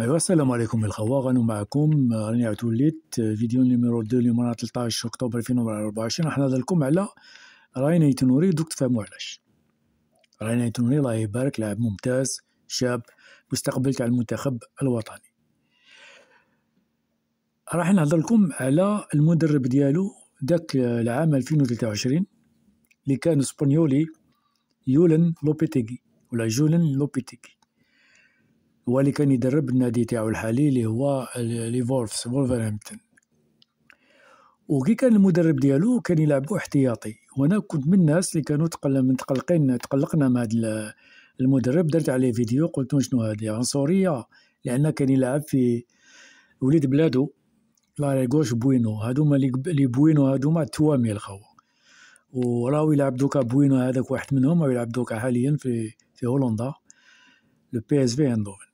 أيوة السلام عليكم الخوا غانو معكم راني عاود وليت فيديو نيميرو 2 اليوم راه 13 اكتوبر 2024 راح نهضر لكم على راين تنوري دوك تفهموا علاش راين تنوري الله يبارك لاعب ممتاز شاب مستقبل تاع المنتخب الوطني راح نهضر لكم على المدرب ديالو داك العام 2023 اللي كان اسبانيولي يولن لوبيتيكي ولا جولن لوبيتيكي هو اللي كان يدرب النادي تاعو الحالي اللي هو لي فولفز وولفرهامبتون وكي كان المدرب ديالو كان يلعبو احتياطي وانا كنت من الناس اللي كانوا متقلقين تقلقنا مع هذا المدرب درت عليه فيديو قلت شنو هذه عنصريه لان كان يلعب في وليد بلادو غوش بوينو هادوما لي بوينو هادوما توامي الخوا وراو يلعب دوكا بوينو هذاك واحد منهم راهو يلعب دوكا حاليا في في هولندا لو بي اس في اندوفن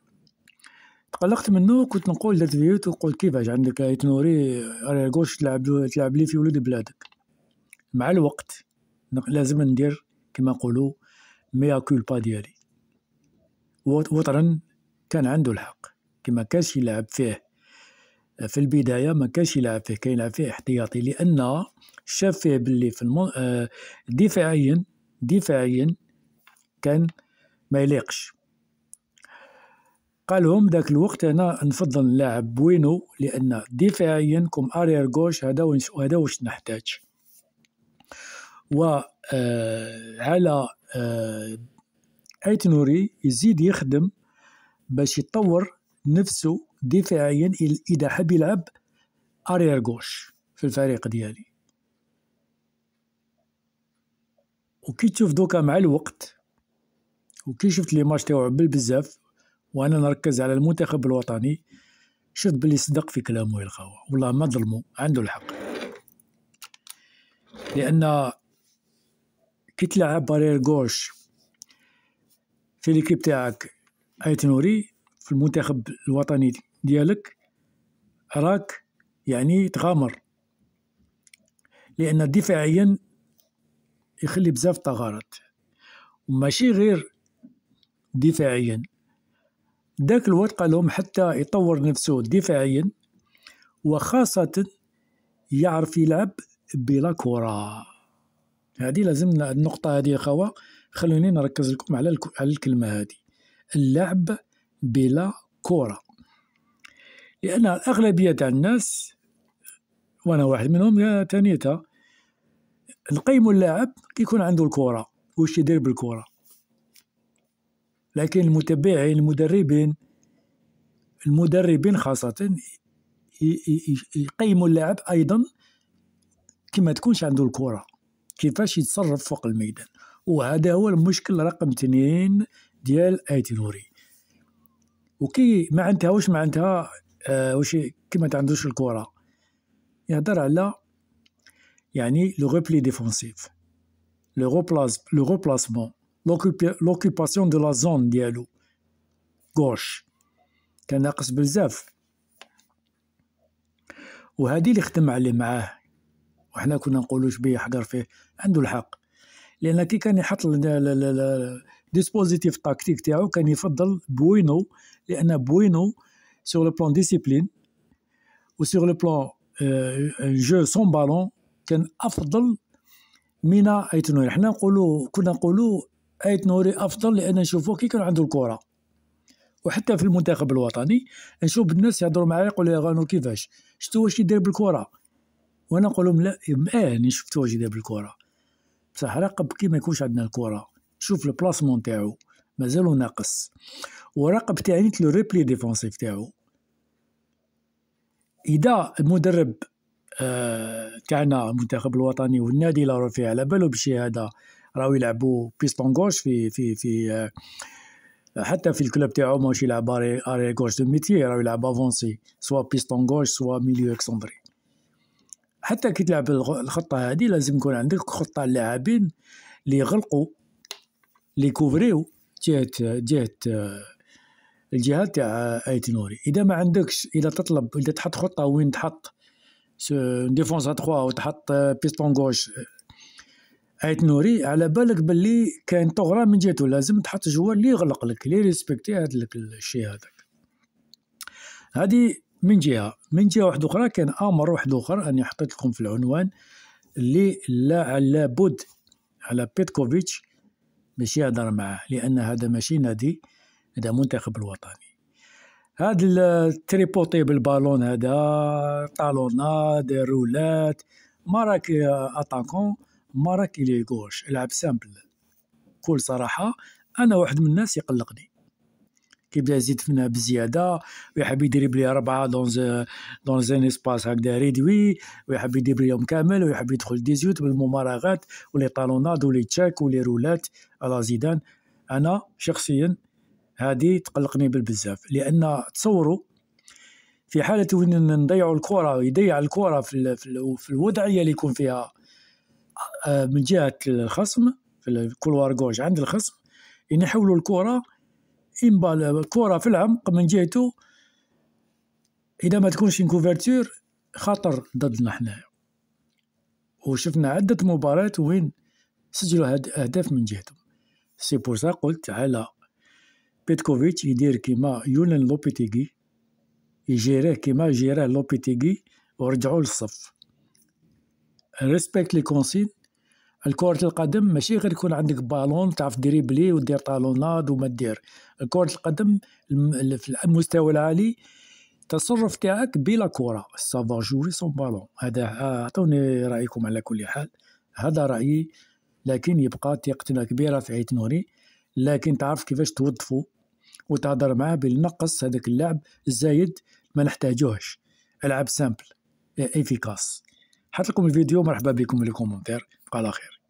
تقلقت منه كنت نقول درت فيوت وقلت كيفاش عندك تنوري على كوش تلعب تلعب لي في ولد بلادك مع الوقت لازم ندير كما نقولوا ميا كولبا ديالي وطرا كان عنده الحق كما كانش يلعب فيه في البدايه ما كانش يلعب فيه كان يلعب فيه احتياطي لان شاف فيه باللي في المو... آه، دفاعيا دفاعيا كان ما يليقش قال لهم ذاك الوقت انا نفضل نلعب بوينو لان دفاعيا كوم ارير غوش هذا هذا واش نحتاج و آه، على آه، ايت نوري يزيد يخدم باش يطور نفسه دفاعيا اذا حب يلعب ارير غوش في الفريق ديالي وكي تشوف دوكا مع الوقت وكي شفت لي ماتش تاعو بزاف وانا نركز على المنتخب الوطني شفت بلي صدق في كلامه يا الخوه والله ما ظلمو عنده الحق لان كي تلعب بارير جوش في ليكيب تاعك ايتنوري نوري في المنتخب الوطني ديالك راك يعني تغامر لان دفاعيا يخلي بزاف ثغرات وماشي غير دفاعيا ذاك الوقت قال لهم حتى يطور نفسه دفاعيا وخاصة يعرف يلعب بلا كرة هذه لازم النقطة هذه خوا خلوني نركز لكم على الكلمة هذه اللعب بلا كرة لأن الأغلبية تاع الناس وأنا واحد منهم تانيتها نقيموا اللاعب كيكون عنده الكرة واش يدير بالكرة لكن المتابعين المدربين المدربين خاصة يقيموا اللاعب أيضا كما تكونش عنده الكرة كيفاش يتصرف فوق الميدان وهذا هو المشكل رقم تنين ديال ايتي نوري وكي ما عندها واش ما عندها آه، واش كيما تعندوش الكره يهضر على يعني لو غوبلي ديفونسيف لو غوبلاس لو غوبلاسمون لوكوباسيون دو لا زون ديالو غوش كان ناقص بزاف وهادي اللي خدم عليه معاه وحنا كنا نقولوا شبيه حقر فيه عنده الحق لان كي كان يحط ديسبوزيتيف تاكتيك تاعو كان يفضل بوينو لان بوينو سور لو بلان ديسيبلين و سور لو بلان جو سون بالون كان افضل من ايتنوير حنا نقولوا كنا نقولوا اي نوري أفضل لأن نشوفوه كي كان عنده الكرة وحتى في المنتخب الوطني نشوف الناس يهضروا معايا يقولوا لي غانو كيفاش شفتوا واش يدير بالكرة وأنا نقول لهم لا مآني شفتوا واش يدير بالكرة بصح راقب كي ما يكونش عندنا الكرة شوف البلاسمون تاعو مازالو ناقص وراقب تاعي لو ريبلي ديفونسيف تاعو اذا المدرب آه تاعنا المنتخب الوطني والنادي لا رفيع على بالو بشي هذا راهو يلعبوا بيستون غوش في في في آه، حتى في الكلوب تاعو ماهوش يلعب اري اري غوش دو ميتي راهو يلعب افونسي سوا بيستون غوش سوا ميليو اكسونتري حتى كي تلعب الخطه هذه لازم يكون عندك خطه اللاعبين اللي يغلقوا اللي كوفريو جهه جهه آه، الجهه تاع ايت نوري اذا ما عندكش اذا تطلب اذا تحط خطه وين تحط ديفونس 3 وتحط بيستون غوش عيت نوري على بالك باللي كاين طغرة من جهته لازم تحط جوار لي يغلق لك لي ريسبكتي هذا الشيء هذاك هادي من جهه من جهه واحده اخرى كان امر واحد اخر اني حطيت لكم في العنوان اللي لا بود على بيتكوفيتش باش يهضر معاه لان هذا ماشي نادي هذا منتخب الوطني هاد التريبوتي بالبالون هذا طالونا دي رولات مراك اتاكون مارك إلي غوش العب سامبل بكل صراحة أنا واحد من الناس يقلقني كيبدا يزيد فينا بزياده ويحب يدرب لي ربعه دون دونز ان اسباس هكذا ريدوي ويحب يدرب يوم كامل ويحب يدخل ديزيوت بالممارغات ولي طالوناد ولي تشاك ولي رولات على زيدان انا شخصيا هذه تقلقني بالبزاف لان تصوروا في حاله وين نضيعوا الكره يضيع الكره في, في الوضعيه اللي يكون فيها آه، من جهه الخصم في الكولوار جوج عند الخصم ينحولوا الكره ينبال الكره في العمق من جهته اذا ما تكونش ان كوفرتور خطر ضدنا حنايا وشفنا عده مباريات وين سجلوا اهداف من جهتهم سي بور سا قلت على بيتكوفيتش يدير كيما يولن لوبيتيغي يجيريه كيما جيراه لوبيتيغي ورجعوا للصف ريسبكت لي كونسين الكرة القدم ماشي غير يكون عندك بالون تعرف دريبلي ودير طالوناد وما دير الكرة القدم في المستوى العالي التصرف تاعك بلا كرة سافا جوري سون بالون هذا اعطوني آه، رايكم على كل حال هذا رايي لكن يبقى ثقتنا كبيره في عيت نوري لكن تعرف كيفاش توظفو وتهضر معاه بالنقص هذاك اللعب الزايد ما نحتاجوهش العب سامبل افيكاس حط لكم الفيديو مرحبا بكم في الكومنتير بقى على خير